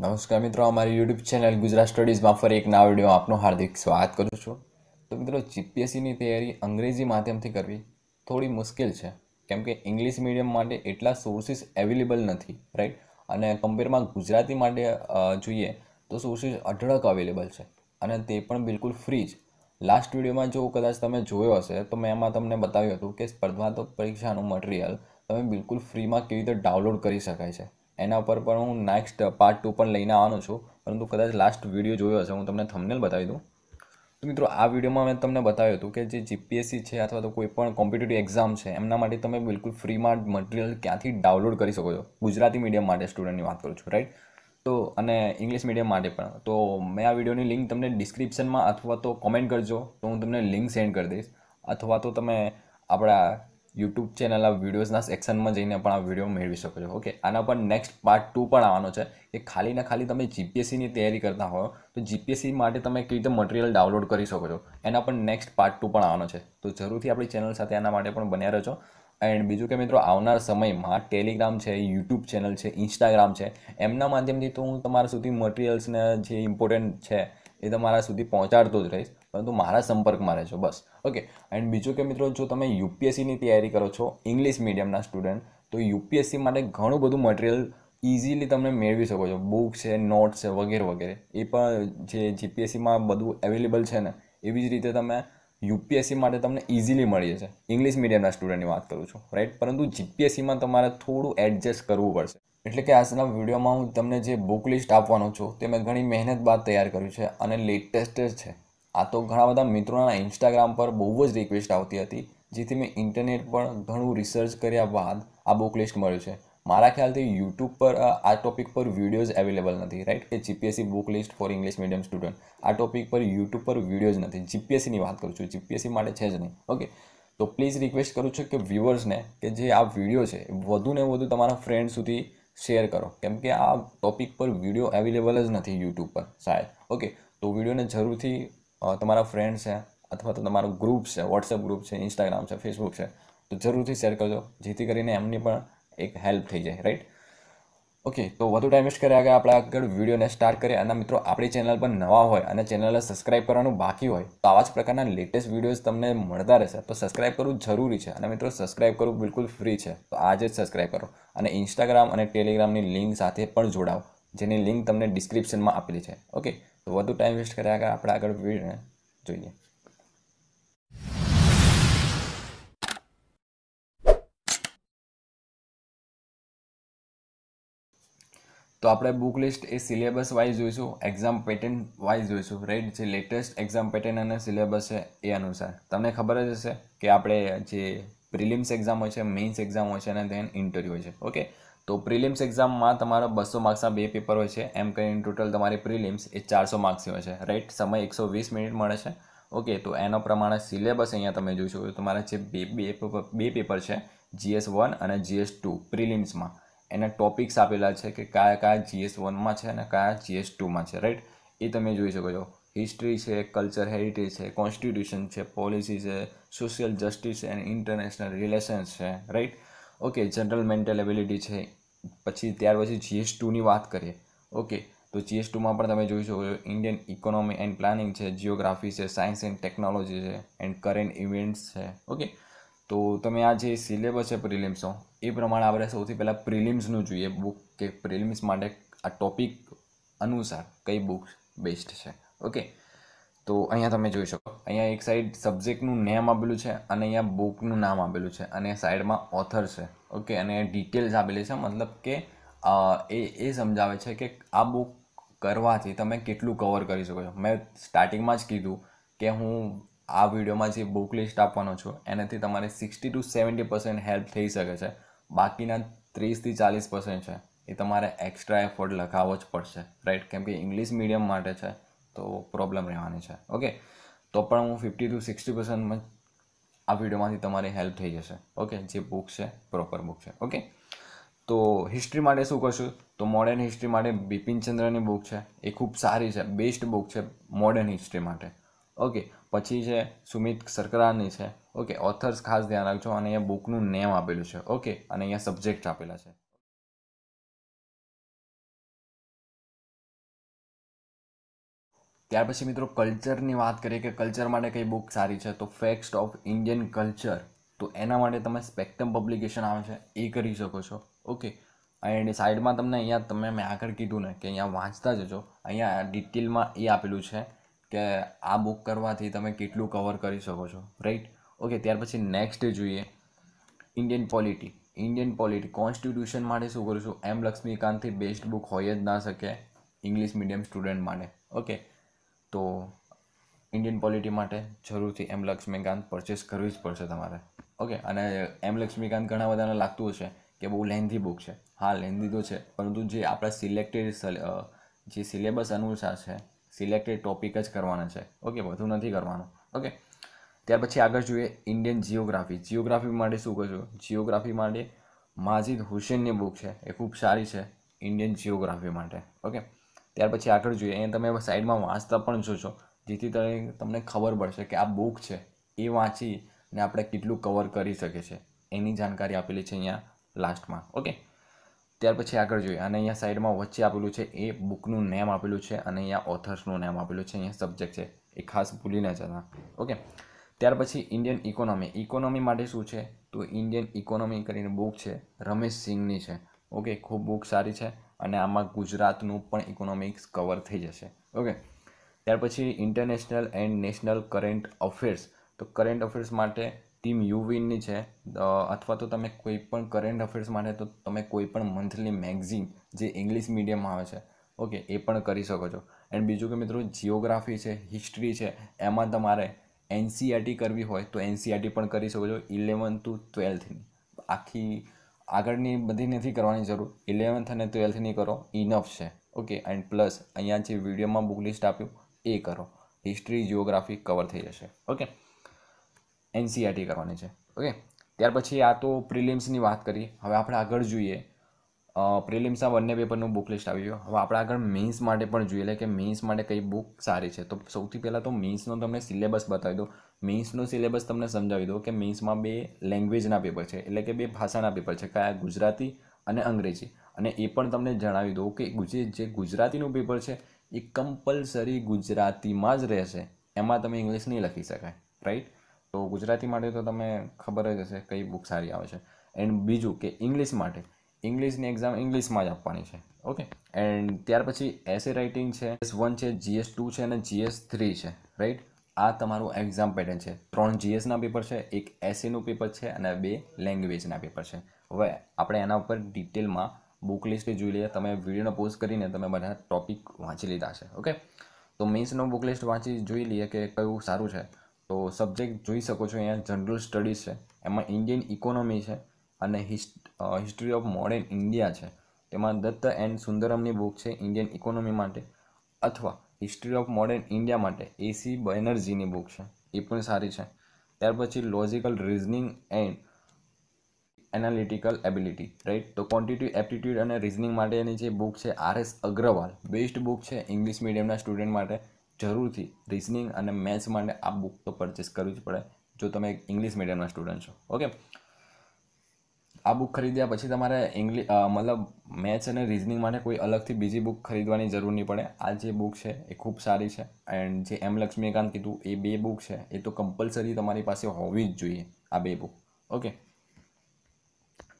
નમસ્કાર મિત્રો અમારી યુટ્યુબ ચેનલ ગુજરાત સ્ટડીઝમાં ફરી એક નવા વિડીયો આપનું હાર્દિક સ્વાગત કરું છું તો મિત્રો જીપીએસસીની તૈયારી અંગ્રેજી માધ્યમથી કરવી થોડી મુશ્કેલ છે કેમ કે ઇંગ્લિશ મીડિયમ માટે એટલા સોર્સિસ અવેલેબલ નથી રાઈટ અને કમ્પેરમાં ગુજરાતી માટે જોઈએ તો સોર્સિસ અઢળક અવેલેબલ છે અને તે પણ બિલકુલ ફ્રી જ લાસ્ટ વિડીયોમાં જો કદાચ તમે જોયો હશે તો મેં એમાં તમને બતાવ્યું હતું કે સ્પર્ધાત્મક પરીક્ષાનું મટીરિયલ તમે બિલકુલ ફ્રીમાં કેવી રીતે ડાઉનલોડ કરી શકાય છે એના ઉપર પણ હું નેક્સ્ટ પાર્ટ ટુ પણ લઈને આવવાનો છું પરંતુ કદાચ લાસ્ટ વિડીયો જોયો હશે હું તમને થંબનેલ બતાવી દઉં તો મિત્રો આ વિડીયોમાં મેં તમને બતાવ્યું હતું કે જે જીપીએસસી છે અથવા તો કોઈ પણ કોમ્પિટિટિવ એક્ઝામ છે એમના માટે તમે બિલકુલ ફ્રીમાં મટીરિયલ ક્યાંથી ડાઉનલોડ કરી શકો છો ગુજરાતી મીડિયમ માટે સ્ટુડન્ટની વાત કરું છું રાઈટ તો અને ઇંગ્લિશ મીડિયમ માટે પણ તો મેં આ વિડીયોની લિંક તમને ડિસ્ક્રિપ્શનમાં અથવા તો કોમેન્ટ કરજો તો હું તમને લિંક સેન્ડ કરી દઈશ અથવા તો તમે આપણા યુટ્યુબ ચેનલ આ વિડીયોઝના સેક્શનમાં જઈને પણ આ વિડીયો મેળવી શકો છો ઓકે આના પર નેક્સ્ટ પાર્ટ ટુ પણ આવવાનો છે કે ખાલી ને ખાલી તમે જીપીએસસીની તૈયારી કરતા હો તો જીપીએસસી માટે તમે કેવી રીતે મટીરિયલ ડાઉનલોડ કરી શકો છો એના પર નેક્સ્ટ પાર્ટ ટુ પણ આવવાનો છે તો જરૂરથી આપણી ચેનલ સાથે આના માટે પણ બન્યા રહેજો એન્ડ બીજું કે મિત્રો આવનાર સમયમાં ટેલિગ્રામ છે યુટ્યુબ ચેનલ છે ઇન્સ્ટાગ્રામ છે એમના માધ્યમથી તો હું તમારા સુધી મટીરિયલ્સને જે ઇમ્પોર્ટન્ટ છે એ તમારા સુધી પહોંચાડતો જ રહીશ પરંતુ મારા સંપર્કમાં રહેજો બસ ઓકે એન્ડ બીજું કે મિત્રો જો તમે યુપીએસસીની તૈયારી કરો છો ઇંગ્લિશ મીડિયમના સ્ટુડન્ટ તો યુપીએસસી માટે ઘણું બધું મટિરિયલ ઇઝીલી તમે મેળવી શકો છો બુક છે નોટ્સ છે વગેરે વગેરે એ પણ જે જીપીએસસીમાં બધું અવેલેબલ છે ને એવી જ રીતે તમે યુપીએસસી માટે તમને ઇઝીલી મળી જશે ઇંગ્લિશ મીડિયમના સ્ટુડન્ટની વાત કરું છું રાઈટ પરંતુ જીપીએસસીમાં તમારે થોડું એડજસ્ટ કરવું પડશે એટલે કે આજના વિડીયોમાં હું તમને જે બુક લિસ્ટ આપવાનો છું તે મેં ઘણી મહેનત બાદ તૈયાર કર્યું છે અને લેટેસ્ટ છે આ તો ઘણા બધા મિત્રોના ઇન્સ્ટાગ્રામ પર બહુ જ રિક્વેસ્ટ આવતી હતી જેથી મેં ઇન્ટરનેટ પર ઘણું રિસર્ચ કર્યા બાદ આ બુક લિસ્ટ મળ્યું છે મારા ખ્યાલથી યુટ્યુબ પર આ ટોપિક પર વિડીયોઝ અવેલેબલ નથી રાઈટ કે GPSC book list for English medium student આ ટોપિક પર યુટ્યુબ પર વિડીયોઝ નથી જીપીએસસીની વાત કરું છું જીપીએસસી માટે છે જ નહીં ઓકે તો પ્લીઝ રિક્વેસ્ટ કરું છું કે વ્યુઅર્સને કે જે આ વિડીયો છે વધુ ને વધુ તમારા ફ્રેન્ડ સુધી શેર કરો કેમ કે આ ટોપિક પર વિડીયો અવેલેબલ જ નથી યુટ્યુબ પર શાયદ ઓકે તો વિડીયોને જરૂરથી તમારા ફ્રેન્ડ છે અથવા તો તમારું ગ્રુપ છે વોટ્સઅપ ગ્રુપ છે ઇન્સ્ટાગ્રામ છે ફેસબુક છે તો જરૂરથી શેર કરજો જેથી કરીને એમની પણ એક હેલ્પ થઈ જાય રાઈટ ઓકે તો વધુ ટાઈમ વેસ્ટ કર્યા આગળ આપણે આગળ વિડીયોને સ્ટાર્ટ કરીએ અને મિત્રો આપણી ચેનલ પર નવા હોય અને ચેનલને સબસ્ક્રાઇબ કરવાનું બાકી હોય તો આવા જ પ્રકારના લેટેસ્ટ વિડીયોઝ તમને મળતા રહેશે તો સબસ્ક્રાઇબ કરવું જરૂરી છે અને મિત્રો સબસ્ક્રાઇબ કરવું બિલકુલ ફ્રી છે તો આજે જ સબસ્ક્રાઇબ કરો અને ઇન્સ્ટાગ્રામ અને ટેલિગ્રામની લિંક સાથે પણ જોડાઓ જેની લિંક તમને ડિસ્ક્રિપ્શનમાં આપેલી છે ઓકે તો વધુ ટાઈમ વેસ્ટ કર્યા આગળ આપણે આગળ જોઈએ તો આપણે બુક લિસ્ટ એ સિલેબસ વાઇઝ જોઈશું એક્ઝામ પેટર્ન વાઇઝ જોઈશું રાઈટ જે લેટેસ્ટ એક્ઝામ પેટર્ન અને સિલેબસ છે એ અનુસાર તમને ખબર જ હશે કે આપણે જે પ્રિલિમ્સ એક્ઝામ હોય છે મેઇન્સ એક્ઝામ હોય છે અને ધેન ઇન્ટરવ્યૂ હોય છે ઓકે તો પ્રિલિમ્સ એક્ઝામમાં તમારો બસો માર્ક્સના બે પેપર હોય છે એમ કરીને ટોટલ તમારી પ્રિલિમ્સ એ ચારસો માર્ક્સની હોય છે રાઈટ સમય એકસો વીસ મિનિટ મળે છે ઓકે તો એનો પ્રમાણે સિલેબસ અહીંયા તમે જોશો તો તમારા જે બે બે બે પેપર છે જીએસ વન અને જીએસ ટુ પ્રિલિમ્સમાં એના ટોપિક્સ આપેલા છે કે કયા કયા જીએસ વનમાં છે અને કયા જીએસ ટુમાં છે રાઈટ એ તમે જોઈ શકો છો હિસ્ટ્રી છે કલ્ચર હેરિટેજ છે કોન્સ્ટિટ્યુશન છે પોલિસી છે social justice and international relations છે right okay general mental ability છે પછી ત્યાર પછી જીએસ ટુની વાત કરીએ ઓકે તો જીએસ ટુમાં પણ તમે જોઈ શકો ઇન્ડિયન ઇકોનોમી એન્ડ પ્લાનિંગ છે જિયોગ્રાફી છે સાયન્સ એન્ડ ટેકનોલોજી છે એન્ડ કરેન્ટ ઇવેન્ટ્સ છે ઓકે તો તમે આ જે સિલેબસ છે પ્રિલિમ્સનો એ પ્રમાણે આપણે સૌથી પહેલાં પ્રિલિમ્સનું જોઈએ બુક કે પ્રિલિમ્સ માટે આ ટોપિક અનુસાર કઈ બુક બેસ્ટ છે ઓકે તો અહીંયા તમે જોઈ શકો અહીંયા એક સાઈડ સબ્જેક્ટનું નેમ આપેલું છે અને અહીંયા બુકનું નામ આપેલું છે અને સાઈડમાં ઓથર છે ઓકે અને ડિટેલ્સ આપેલી છે મતલબ કે એ એ સમજાવે છે કે આ બુક કરવાથી તમે કેટલું કવર કરી શકો છો મેં સ્ટાર્ટિંગમાં જ કીધું કે હું આ વિડીયોમાં જે બુક લિસ્ટ આપવાનો છું એનાથી તમારે sixty two seventy percent help થઈ શકે છે બાકીના ત્રીસથી ચાલીસ પર્સન્ટ છે એ તમારે એક્સ્ટ્રા એફર્ટ લખાવવો જ પડશે રાઈટ કેમ કે ઇંગ્લિશ મીડિયમ માટે છે તો પ્રોબ્લેમ રહેવાની છે ઓકે તો પણ હું ફિફ્ટી ટુ સિક્સટી પર્સન્ટમાં આ વિડીયોમાંથી તમારી હેલ્પ થઈ જશે ઓકે જે બુક છે પ્રોપર બુક છે ઓકે તો હિસ્ટ્રી માટે શું કરશું તો મોડર્ન હિસ્ટ્રી માટે બિપિનચંદ્રની બુક છે એ ખૂબ સારી છે બેસ્ટ બુક છે મોડર્ન હિસ્ટ્રી માટે ઓકે પછી છે સુમિત સરકરાની છે ઓકે ઓથર્સ ખાસ ધ્યાન રાખજો અને અહીંયા બુકનું નેમ આપેલું છે ઓકે અને અહીંયા સબ્જેક્ટ આપેલા છે ત્યાર પછી મિત્રો કલ્ચરની વાત કરીએ કે કલ્ચર માટે કઈ બુક સારી છે તો ફેક્ટ્સ ઓફ ઇન્ડિયન કલ્ચર તો એના માટે તમે સ્પેક્ટમ પબ્લિકેશન આવે છે એ કરી શકો છો ઓકે એન્ડ સાઈડમાં તમને અહીંયા તમે મેં આગળ કીધું ને કે અહીંયા વાંચતા જજો અહીંયા ડિટેલમાં એ આપેલું છે કે આ બુક કરવાથી તમે કેટલું કવર કરી શકો છો રાઈટ ઓકે ત્યાર પછી નેક્સ્ટ જોઈએ Indian polity Indian polity constitution માટે શું કરું છું એમ લક્ષ્મીકાંતથી બેસ્ટ બુક હોય જ ના શકે ઇંગ્લિશ મીડિયમ સ્ટુડન્ટ માટે ઓકે તો ઇન્ડિયન પોલિટી માટે જરૂરથી એમ લક્ષ્મીકાંત પરચેસ કરવી જ પડશે તમારે ઓકે અને એમ લક્ષ્મીકાંત ઘણા બધાને લાગતું હશે કે બહુ લેન્ધી બુક છે હા લેન્ધી તો છે પરંતુ જે આપણા સિલેક્ટેડ જે સિલેબસ અનુસાર છે સિલેક્ટેડ ટોપિક જ કરવાના છે ઓકે વધુ નથી કરવાનું ઓકે ત્યાર પછી આગળ જોઈએ ઇન્ડિયન જિયોગ્રાફી જિયોગ્રાફી માટે શું કહું જિયોગ્રાફી માટે માજિદ હુસેનની બુક છે એ ખૂબ સારી છે ઇન્ડિયન જિયોગ્રાફી માટે ઓકે ત્યાર પછી આગળ જોઈએ એ તમે સાઈડમાં વાંચતા પણ જોશો જેથી તમે તમને ખબર પડશે કે આ બુક છે એ વાંચી ને આપણે કેટલું કવર કરી શકીએ છીએ એની જાણકારી આપેલી છે અહીંયા લાસ્ટમાં ઓકે ત્યાર પછી આગળ જોઈએ અને અહીંયા સાઈડમાં વચ્ચે આપેલું છે એ બુકનું નેમ આપેલું છે અને અહીંયા ઓથર્સનું નેમ આપેલું છે અહીંયા સબ્જેક્ટ છે એ ખાસ ભૂલી ન જતા ઓકે ત્યાર પછી ઇન્ડિયન ઇકોનોમી ઇકોનોમી માટે શું છે તો ઇન્ડિયન ઇકોનોમી કરીને બુક છે રમેશ સિંઘની છે ઓકે ખૂબ બુક સારી છે અને આમાં ગુજરાતનું પણ ઇકોનોમિક્સ કવર થઈ જશે ઓકે ત્યાર પછી international and national current affairs તો કરંટ અફેર્સ માટે ટીમ યુવિનની છે અથવા તો તમે કોઈ પણ કરંટ અફેર્સ માટે તો તમે કોઈ પણ મંથલી મેગઝીન જે ઇંગ્લિશ મીડિયમમાં આવે છે ઓકે એ પણ કરી શકો છો એન્ડ બીજું કે મિત્રો જિયોગ્રાફી છે હિસ્ટ્રી છે એમાં તમારે એનસીઆરટી e કરવી હોય તો એનસીઆરટી e પણ કરી શકો છો ઇલેવન ટુ ટ્વેલ્થની આખી આગળની બધી નથી કરવાની જરૂર ઇલેવન્થ અને ટ્વેલ્થની કરો ઇનફ છે ઓકે એન્ડ પ્લસ અહીંયા જે વિડીયોમાં બુક લિસ્ટ આપ્યું એ કરો હિસ્ટ્રી જિયોગ્રાફી કવર થઈ જશે ઓકે એનસીઆરટી e કરવાની છે ઓકે ત્યાર પછી આ તો પ્રિલિમ્સની વાત કરી હવે આપણે આગળ જોઈએ પ્રિલિમ્સ આ બંને પેપરનું બુક લિસ્ટ આવી ગયું હવે આપણે આગળ મીન્સ માટે પણ જોઈ લે કે મીન્સ માટે કઈ બુક સારી છે તો સૌથી પહેલાં તો મીન્સનો તમને સિલેબસ બતાવી દો મેન્સનો સિલેબસ તમને સમજાવી દો કે મીન્સમાં બે લેંગ્વેજના પેપર છે એટલે કે બે ભાષાના પેપર છે કયા ગુજરાતી અને અંગ્રેજી અને એ પણ તમને જણાવી દો કે જે ગુજરાતીનું પેપર છે એ કમ્પલસરી ગુજરાતીમાં જ રહેશે એમાં તમે ઇંગ્લિશ નહીં લખી શકાય રાઈટ તો ગુજરાતી માટે તો તમે ખબર જ હશે કઈ બુક સારી આવે છે એન્ડ બીજું કે ઇંગ્લિશ માટે ઇંગ્લિશની એક્ઝામ ઇંગ્લિશમાં જ આપવાની છે ઓકે એન્ડ ત્યાર પછી એસે રાઇટિંગ છે જીએસ વન છે જીએસ ટુ છે અને જીએસ થ્રી છે રાઈટ આ તમારું એક્ઝામ પેટર્ન છે ત્રણ જીએસના પેપર છે એક એસેનું પેપર છે અને બે લેંગ્વેજના પેપર છે હવે આપણે એના ઉપર ડિટેલમાં બુક લિસ્ટ જોઈ લઈએ તમે વિડીયોનો પોઝ કરીને તમે બધા ટોપિક વાંચી લીધા છે ઓકે તો મીન્સનો બુક લિસ્ટ વાંચી જોઈ લઈએ કે કયું સારું છે તો સબ્જેક્ટ જોઈ શકો છો અહીંયા જનરલ સ્ટડીઝ છે એમાં ઇન્ડિયન ઇકોનોમી છે અને હિસ્ટ્રી ઓફ મોડર્ન ઇન્ડિયા છે તેમાં દત્ત એન્ડ સુંદરમની બુક છે ઇન્ડિયન ઇકોનોમી માટે અથવા હિસ્ટ્રી ઓફ મોડર્ન ઇન્ડિયા માટે એસી બેનર્જીની બુક છે એ પણ સારી છે ત્યાર પછી logical reasoning and analytical ability right તો ક્વોન્ટિટી એપ્ટિટ્યૂડ અને રિઝનિંગ માટેની જે બુક છે R S Agarwal best book છે ઇંગ્લિશ મીડિયમના સ્ટુડન્ટ માટે જરૂરથી રિઝનિંગ અને મેથ્સ માટે આ બુક તો પરચેસ કરવી જ પડે જો તમે ઇંગ્લિશ મીડિયમના સ્ટુડન્ટ છો ઓકે આ બુક ખરીદ્યા પછી તમારે ઇંગ્લિશ મતલબ મેથ્સ અને રિઝનિંગ માટે કોઈ અલગથી બીજી બુક ખરીદવાની જરૂર નહીં પડે આ જે બુક છે એ ખૂબ સારી છે એન્ડ જે એમ લક્ષ્મીકાંત કીધું એ બે બુક છે એ તો કમ્પલસરી તમારી પાસે હોવી જ જોઈએ આ બે બુક ઓકે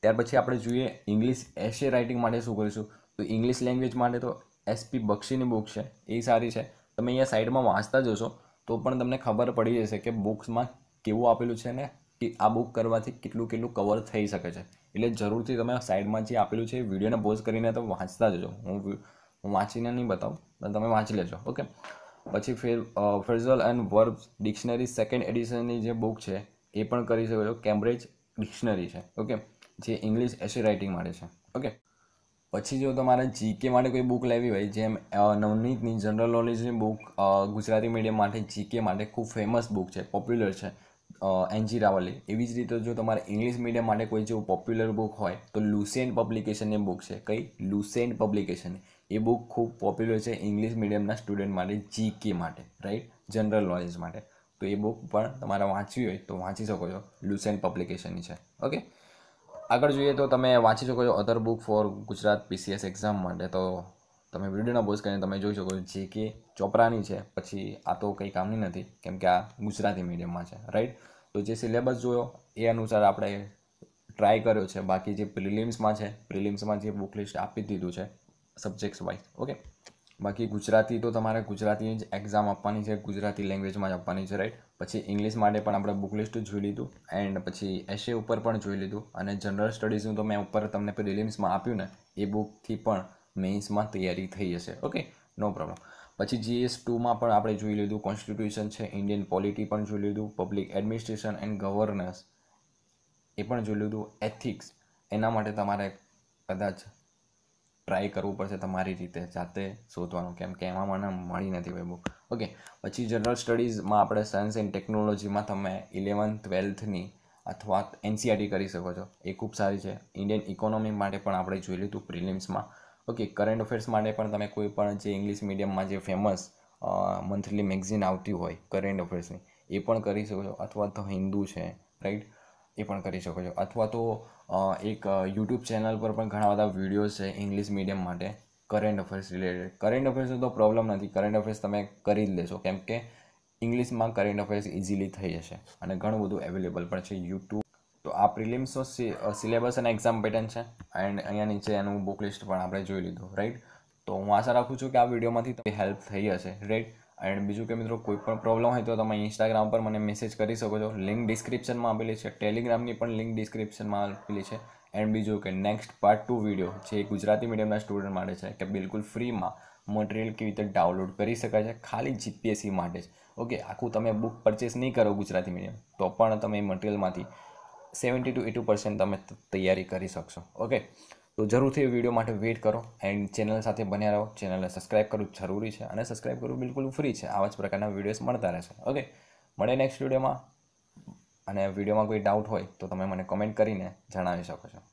ત્યાર પછી આપણે જોઈએ ઇંગ્લિશ એસે રાઇટિંગ માટે શું કરીશું તો ઇંગ્લિશ લેંગ્વેજ માટે તો એસપી બક્ષીની બુક છે એ સારી છે તમે અહીંયા સાઈડમાં વાંચતા જશો તો પણ તમને ખબર પડી જશે કે બુક્સમાં કેવું આપેલું છે ને કે આ બુક કરવાથી કેટલું કેટલું કવર થઈ શકે છે એટલે જરૂરથી તમે સાઈડમાં જે આપેલું છે વિડીયોને પોઝ કરીને તો વાંચતા જજો હું હું વાંચીને નહીં બતાવું પણ તમે વાંચી લેજો ઓકે પછી fair phrasal and verb dictionary second એડિશનની જે બુક છે એ પણ કરી શકો છો કેમ્બ્રિજ ડિક્શનરી છે ઓકે જે ઇંગ્લિશ એસી રાઇટિંગ માટે છે ઓકે પછી જો તમારે જીકે માટે કોઈ બુક લેવી હોય જેમ નવનીતની જનરલ નોલેજની બુક ગુજરાતી મીડિયમ માટે જીકે માટે ખૂબ ફેમસ બુક છે પોપ્યુલર છે એનજી રાવલે એવી જ રીતે જો તમારે ઇંગ્લિશ મીડિયમ માટે કોઈ જો પોપ્યુલર બુક હોય તો લુસેન્ટ પબ્લિકેશનની બુક છે કઈ લુસેન્ટ પબ્લિકેશન એ બુક ખૂબ પોપ્યુલર છે ઇંગ્લિશ મીડિયમના સ્ટુડન્ટ માટે જીકે માટે રાઈટ જનરલ નોલેજ માટે તો એ બુક પણ તમારે વાંચવી હોય તો વાંચી શકો છો લુસેન્ટ પબ્લિકેશનની છે ઓકે આગળ જોઈએ તો તમે વાંચી શકો છો other book for Gujarat PCS exam માટે તો તમે વિડીયોના બોઝ કરીને તમે જોઈ શકો જે કે ચોપરાની છે પછી આ તો કંઈ કામની નથી કેમ કે આ ગુજરાતી મીડિયમમાં છે રાઈટ તો જે સિલેબસ જોયો એ અનુસાર આપણે ટ્રાય કર્યો છે બાકી જે પ્રિલિમ્સમાં છે પ્રિલિમ્સમાં જે બુક લિસ્ટ આપી દીધું છે સબ્જેક્ટ્સ વાઇઝ ઓકે બાકી ગુજરાતી તો તમારે ગુજરાતી જ એક્ઝામ આપવાની છે ગુજરાતી લેંગ્વેજમાં જ આપવાની છે રાઈટ પછી ઇંગ્લિશ માટે પણ આપણે બુક લિસ્ટ જોઈ લીધું એન્ડ પછી એસે ઉપર પણ જોઈ લીધું અને જનરલ સ્ટડીઝનું તો મેં ઉપર તમને પ્રિલિમ્સમાં આપ્યું ને એ બુકથી પણ મેઇન્સમાં તૈયારી થઈ જશે ઓકે નો પ્રોબ્લેમ પછી જીએસ ટુમાં પણ આપણે જોઈ લીધું કોન્સ્ટિટ્યુશન છે ઇન્ડિયન પોલિટી પણ જોઈ લીધું પબ્લિક એડમિનિસ્ટ્રેશન એન્ડ ગવર્નન્સ એ પણ જોઈ લીધું એથિક્સ એના માટે તમારે કદાચ ટ્રાય કરવું પડશે તમારી રીતે જાતે શોધવાનું કેમ કે એમાં મને મળી નથી ભાઈ બુક ઓકે પછી જનરલ સ્ટડીઝમાં આપણે સાયન્સ એન્ડ ટેકનોલોજીમાં તમે ઇલેવન ટ્વેલ્થની અથવા એનસીઆરટી કરી શકો છો એ ખૂબ સારી છે ઇન્ડિયન ઇકોનોમી માટે પણ આપણે જોઈ લીધું પ્રિલિમ્સમાં ઓકે કરંટ અફેર્સ માટે પણ તમે કોઈ પણ જે ઇંગ્લિશ મીડિયમમાં જે ફેમસ મંથલી મેગઝીન આવતી હોય કરંટ અફેર્સની એ પણ કરી શકો છો અથવા તો હિન્દુ છે રાઈટ એ પણ કરી શકો છો અથવા તો એક યુટ્યુબ ચેનલ પર પણ ઘણા બધા વિડીયોઝ છે ઇંગ્લિશ મીડિયમ માટે કરંટ અફેર્સ રિલેટેડ કરંટ અફેર્સનો તો પ્રોબ્લેમ નથી કરંટ અફેર્સ તમે કરી જ લેશો કેમ કે ઇંગ્લિશમાં કરંટ અફેર્સ ઇઝીલી થઈ જશે અને ઘણું બધું અવેલેબલ પણ છે યુટ્યુબ તો આ પ્રિલિમ્સનો સિલેબસ અને એક્ઝામ પેટર્ન છે એન્ડ અહીંયા નીચે એનું બુક લિસ્ટ પણ આપણે જોઈ લીધું રાઈટ તો હું આશા રાખું છું કે આ વિડીયોમાંથી તમને હેલ્પ થઈ હશે રાઈટ એન્ડ બીજું કે મિત્રો કોઈ પણ પ્રોબ્લેમ હોય તો તમે ઇન્સ્ટાગ્રામ પર મને મેસેજ કરી શકો છો લિંક ડિસ્ક્રિપ્શનમાં આપેલી છે ટેલિગ્રામની પણ લિંક ડિસ્ક્રિપ્શનમાં આપેલી છે એન્ડ બીજું કે નેક્સ્ટ પાર્ટ ટુ વિડીયો જે ગુજરાતી મીડિયમના સ્ટુડન્ટ માટે છે કે બિલકુલ ફ્રીમાં મટીરિયલ કેવી રીતે ડાઉનલોડ કરી શકાય છે ખાલી જીપીએસસી માટે જ ઓકે આખું તમે બુક પરચેસ નહીં કરો ગુજરાતી મીડિયમ તો પણ તમે મટીરિયલમાંથી સેવન્ટી ટુ એટી પર્સન્ટ તમે તૈયારી કરી શકશો ઓકે તો જરૂરથી એ વિડીયો માટે વેઇટ કરો એન્ડ ચેનલ સાથે બન્યા રહો ચેનલને સબસ્ક્રાઈબ કરવું જરૂરી છે અને સબસ્ક્રાઈબ કરવું બિલકુલ ફ્રી છે આવા જ પ્રકારના વિડીયોઝ મળતા રહેશે ઓકે મળે નેક્સ્ટ વિડીયોમાં અને વિડીયોમાં કોઈ ડાઉટ હોય તો તમે મને કમેન્ટ કરીને જણાવી શકો છો